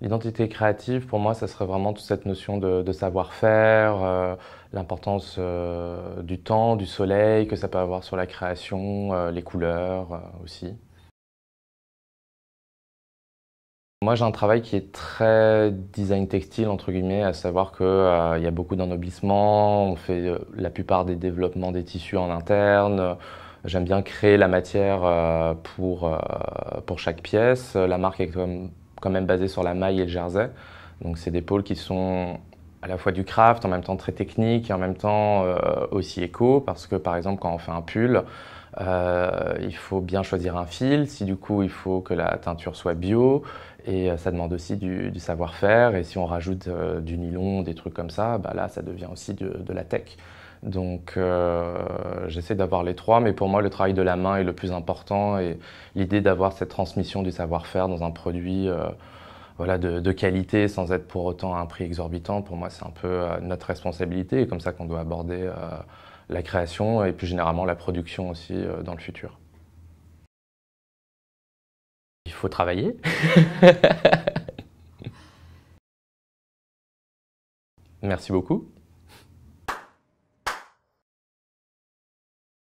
L'identité créative, pour moi, ça serait vraiment toute cette notion de, savoir-faire, euh, l'importance euh, du temps, du soleil que ça peut avoir sur la création, euh, les couleurs aussi. Moi, j'ai un travail qui est très design textile, entre guillemets, à savoir qu'il y a beaucoup d'ennoblissements, on fait la plupart des développements des tissus en interne, J'aime bien créer la matière euh, pour, euh, pour chaque pièce. La marque est quand même basée sur la maille et le jersey. Donc c'est des pôles qui sont à la fois du craft, en même temps très technique et en même temps euh, aussi éco, parce que par exemple quand on fait un pull, euh, il faut bien choisir un fil, si du coup il faut que la teinture soit bio, et euh, ça demande aussi du, du savoir-faire, et si on rajoute euh, du nylon, des trucs comme ça, bah là ça devient aussi de, de la tech. Donc euh, j'essaie d'avoir les trois, mais pour moi le travail de la main est le plus important, et l'idée d'avoir cette transmission du savoir-faire dans un produit euh, voilà, de, de, qualité sans être pour autant à un prix exorbitant, pour moi c'est un peu notre responsabilité, et comme ça qu'on doit aborder la création et plus généralement la production aussi euh, dans le futur. Il faut travailler. Merci beaucoup.